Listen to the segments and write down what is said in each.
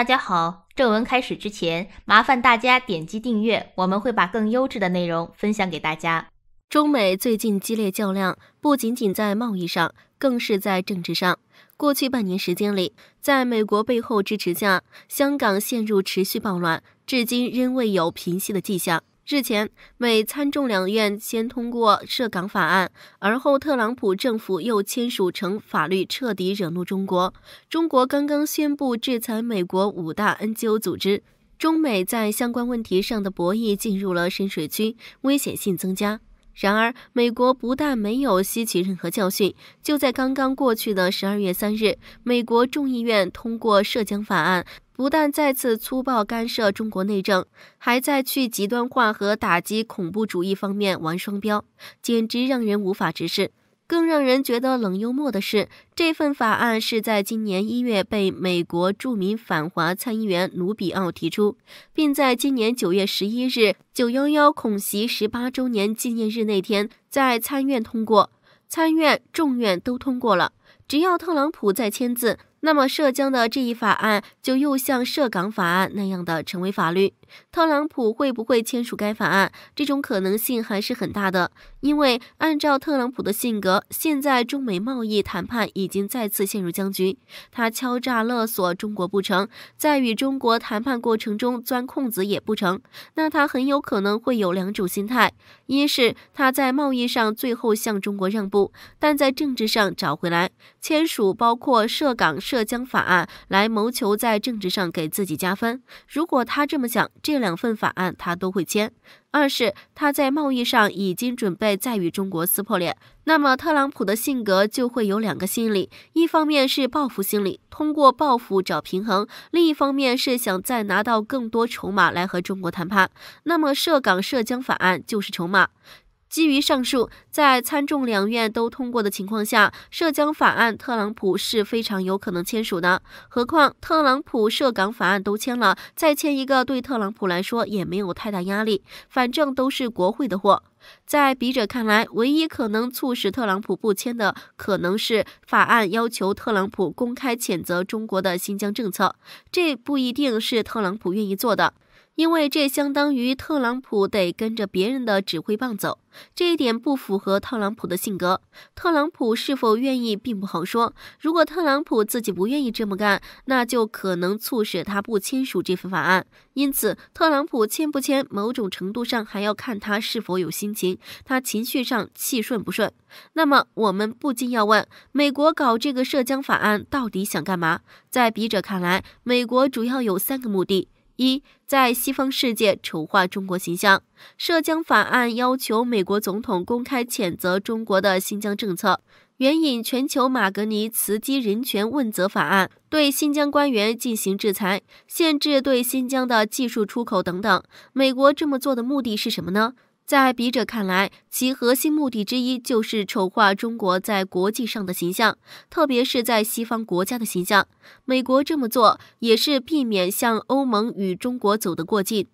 大家好，正文开始之前，麻烦大家点击订阅，我们会把更优质的内容分享给大家。中美最近激烈较量，不仅仅在贸易上，更是在政治上。过去半年时间里，在美国背后支持下，香港陷入持续暴乱，至今仍未有平息的迹象。日前，美参众两院先通过涉港法案，而后特朗普政府又签署成法律，彻底惹怒中国。中国刚刚宣布制裁美国五大 NGO 组织，中美在相关问题上的博弈进入了深水区，危险性增加。然而，美国不但没有吸取任何教训，就在刚刚过去的十二月三日，美国众议院通过涉疆法案，不但再次粗暴干涉中国内政，还在去极端化和打击恐怖主义方面玩双标，简直让人无法直视。更让人觉得冷幽默的是，这份法案是在今年一月被美国著名反华参议员卢比奥提出，并在今年九月十一日（九幺幺恐袭十八周年纪念日）那天在参院通过，参院、众院都通过了。只要特朗普再签字，那么涉疆的这一法案就又像涉港法案那样的成为法律。特朗普会不会签署该法案？这种可能性还是很大的，因为按照特朗普的性格，现在中美贸易谈判已经再次陷入僵局，他敲诈勒索中国不成，在与中国谈判过程中钻空子也不成，那他很有可能会有两种心态：一是他在贸易上最后向中国让步，但在政治上找回来。签署包括涉港涉疆法案来谋求在政治上给自己加分。如果他这么想，这两份法案他都会签。二是他在贸易上已经准备再与中国撕破脸，那么特朗普的性格就会有两个心理：一方面是报复心理，通过报复找平衡；另一方面是想再拿到更多筹码来和中国谈判。那么涉港涉疆法案就是筹码。基于上述，在参众两院都通过的情况下，涉疆法案特朗普是非常有可能签署的。何况特朗普涉港法案都签了，再签一个对特朗普来说也没有太大压力，反正都是国会的货。在笔者看来，唯一可能促使特朗普不签的，可能是法案要求特朗普公开谴责中国的新疆政策，这不一定是特朗普愿意做的。因为这相当于特朗普得跟着别人的指挥棒走，这一点不符合特朗普的性格。特朗普是否愿意并不好说。如果特朗普自己不愿意这么干，那就可能促使他不签署这份法案。因此，特朗普签不签，某种程度上还要看他是否有心情，他情绪上气顺不顺。那么，我们不禁要问，美国搞这个涉疆法案到底想干嘛？在笔者看来，美国主要有三个目的。一在西方世界丑化中国形象，涉疆法案要求美国总统公开谴责中国的新疆政策，援引全球马格尼茨基人权问责法案，对新疆官员进行制裁，限制对新疆的技术出口等等。美国这么做的目的是什么呢？在笔者看来，其核心目的之一就是丑化中国在国际上的形象，特别是在西方国家的形象。美国这么做也是避免向欧盟与中国走得过近，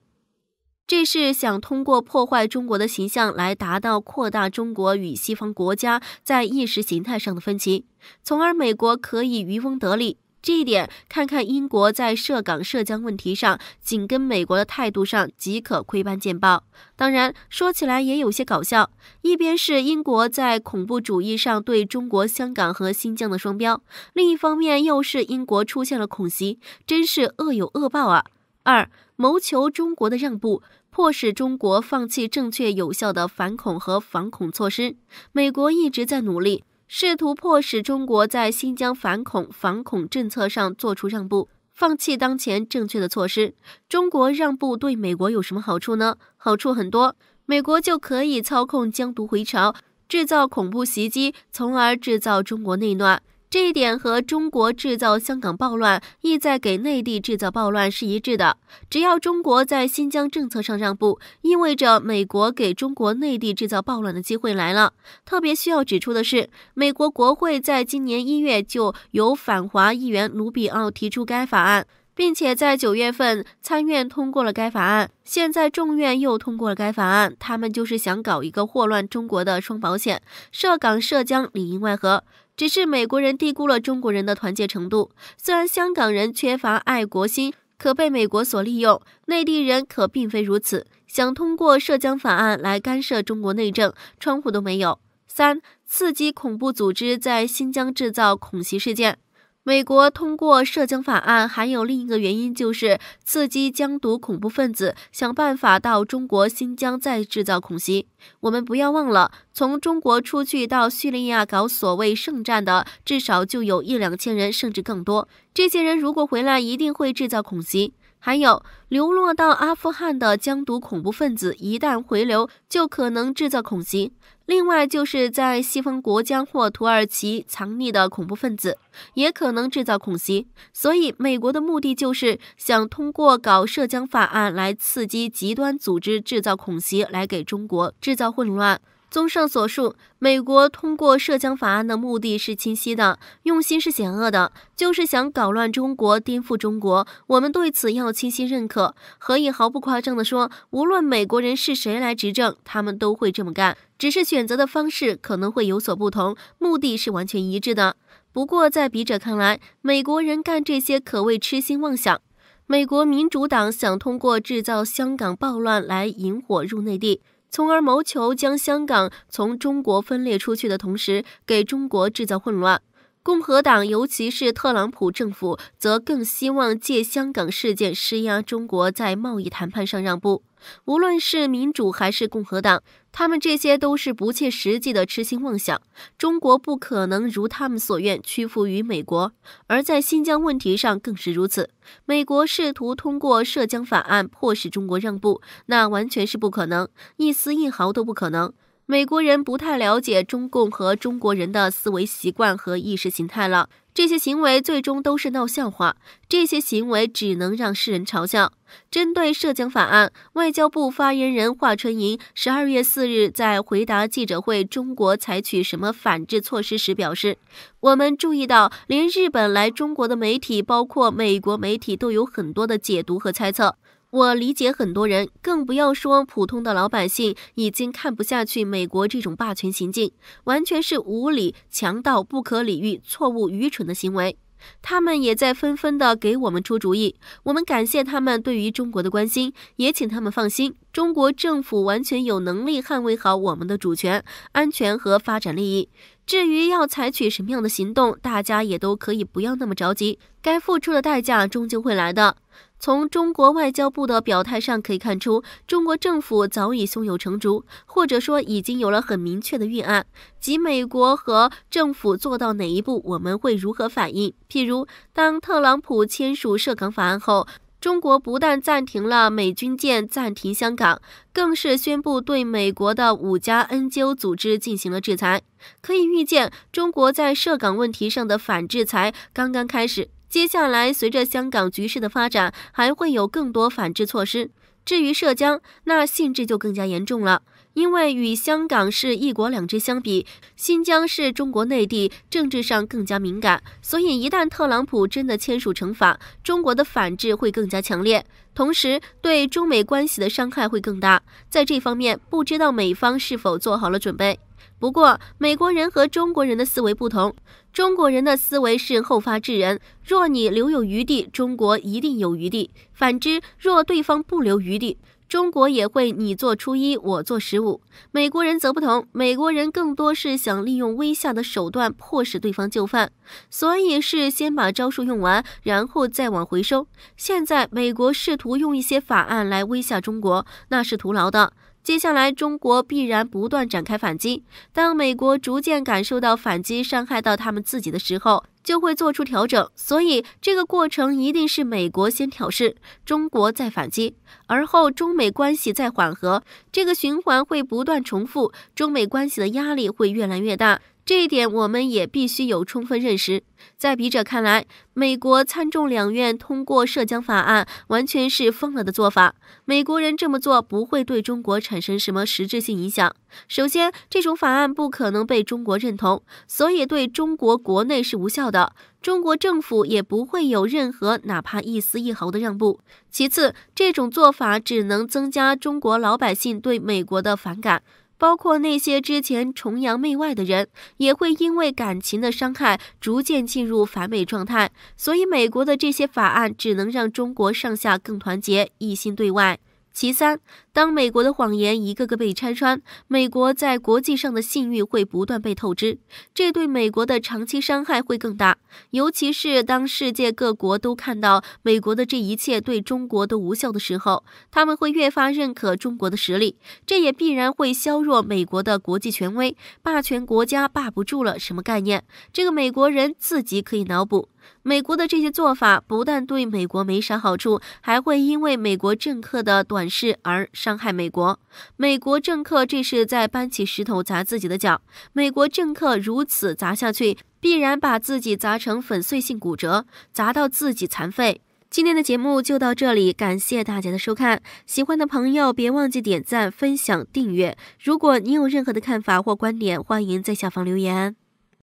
这是想通过破坏中国的形象来达到扩大中国与西方国家在意识形态上的分歧，从而美国可以渔翁得利。这一点，看看英国在涉港涉疆问题上紧跟美国的态度上即可窥斑见豹。当然，说起来也有些搞笑：一边是英国在恐怖主义上对中国香港和新疆的双标，另一方面又是英国出现了恐袭，真是恶有恶报啊！二，谋求中国的让步，迫使中国放弃正确有效的反恐和防恐措施。美国一直在努力。试图迫使中国在新疆反恐、反恐政策上做出让步，放弃当前正确的措施。中国让步对美国有什么好处呢？好处很多，美国就可以操控疆独回潮，制造恐怖袭击，从而制造中国内乱。这一点和中国制造香港暴乱、意在给内地制造暴乱是一致的。只要中国在新疆政策上让步，意味着美国给中国内地制造暴乱的机会来了。特别需要指出的是，美国国会在今年一月就由反华议员卢比奥提出该法案，并且在九月份参院通过了该法案，现在众院又通过了该法案。他们就是想搞一个祸乱中国的双保险，涉港涉疆里应外合。只是美国人低估了中国人的团结程度。虽然香港人缺乏爱国心，可被美国所利用；内地人可并非如此，想通过涉疆法案来干涉中国内政，窗户都没有。三、刺激恐怖组织在新疆制造恐袭事件。美国通过涉疆法案还有另一个原因，就是刺激疆独恐怖分子想办法到中国新疆再制造恐袭。我们不要忘了，从中国出去到叙利亚搞所谓圣战的，至少就有一两千人，甚至更多。这些人如果回来，一定会制造恐袭。还有流落到阿富汗的疆独恐怖分子，一旦回流，就可能制造恐袭。另外，就是在西方国家或土耳其藏匿的恐怖分子，也可能制造恐袭。所以，美国的目的就是想通过搞涉疆法案来刺激极端组织制造恐袭，来给中国制造混乱。综上所述，美国通过涉疆法案的目的是清晰的，用心是险恶的，就是想搞乱中国、颠覆中国。我们对此要清晰认可。何以毫不夸张地说，无论美国人是谁来执政，他们都会这么干，只是选择的方式可能会有所不同，目的是完全一致的。不过，在笔者看来，美国人干这些可谓痴心妄想。美国民主党想通过制造香港暴乱来引火入内地。从而谋求将香港从中国分裂出去的同时，给中国制造混乱。共和党，尤其是特朗普政府，则更希望借香港事件施压中国，在贸易谈判上让步。无论是民主还是共和党，他们这些都是不切实际的痴心妄想。中国不可能如他们所愿屈服于美国，而在新疆问题上更是如此。美国试图通过涉疆法案迫使中国让步，那完全是不可能，一丝一毫都不可能。美国人不太了解中共和中国人的思维习惯和意识形态了。这些行为最终都是闹笑话，这些行为只能让世人嘲笑。针对涉疆法案，外交部发言人华春莹十二月四日在回答记者会“中国采取什么反制措施”时表示：“我们注意到，连日本来中国的媒体，包括美国媒体，都有很多的解读和猜测。”我理解很多人，更不要说普通的老百姓，已经看不下去美国这种霸权行径，完全是无理、强盗、不可理喻、错误、愚蠢的行为。他们也在纷纷的给我们出主意，我们感谢他们对于中国的关心，也请他们放心，中国政府完全有能力捍卫好我们的主权、安全和发展利益。至于要采取什么样的行动，大家也都可以不要那么着急，该付出的代价终究会来的。从中国外交部的表态上可以看出，中国政府早已胸有成竹，或者说已经有了很明确的预案。即美国和政府做到哪一步，我们会如何反应？譬如，当特朗普签署涉港法案后，中国不但暂停了美军舰暂停香港，更是宣布对美国的五家 n o 组织进行了制裁。可以预见，中国在涉港问题上的反制裁刚刚开始。接下来，随着香港局势的发展，还会有更多反制措施。至于涉疆，那性质就更加严重了，因为与香港是一国两制相比，新疆是中国内地，政治上更加敏感，所以一旦特朗普真的签署惩罚，中国的反制会更加强烈，同时对中美关系的伤害会更大。在这方面，不知道美方是否做好了准备。不过，美国人和中国人的思维不同。中国人的思维是后发制人，若你留有余地，中国一定有余地；反之，若对方不留余地，中国也会你做初一，我做十五。美国人则不同，美国人更多是想利用威吓的手段迫使对方就范，所以是先把招数用完，然后再往回收。现在，美国试图用一些法案来威吓中国，那是徒劳的。接下来，中国必然不断展开反击。当美国逐渐感受到反击伤害到他们自己的时候，就会做出调整。所以，这个过程一定是美国先挑事，中国再反击，而后中美关系再缓和。这个循环会不断重复，中美关系的压力会越来越大。这一点我们也必须有充分认识。在笔者看来，美国参众两院通过涉疆法案完全是疯了的做法。美国人这么做不会对中国产生什么实质性影响。首先，这种法案不可能被中国认同，所以对中国国内是无效的。中国政府也不会有任何哪怕一丝一毫的让步。其次，这种做法只能增加中国老百姓对美国的反感。包括那些之前崇洋媚外的人，也会因为感情的伤害，逐渐进入反美状态。所以，美国的这些法案，只能让中国上下更团结，一心对外。其三，当美国的谎言一个个被拆穿，美国在国际上的信誉会不断被透支，这对美国的长期伤害会更大。尤其是当世界各国都看到美国的这一切对中国都无效的时候，他们会越发认可中国的实力，这也必然会削弱美国的国际权威。霸权国家霸不住了，什么概念？这个美国人自己可以脑补。美国的这些做法不但对美国没啥好处，还会因为美国政客的短视而伤害美国。美国政客这是在搬起石头砸自己的脚。美国政客如此砸下去，必然把自己砸成粉碎性骨折，砸到自己残废。今天的节目就到这里，感谢大家的收看。喜欢的朋友别忘记点赞、分享、订阅。如果你有任何的看法或观点，欢迎在下方留言。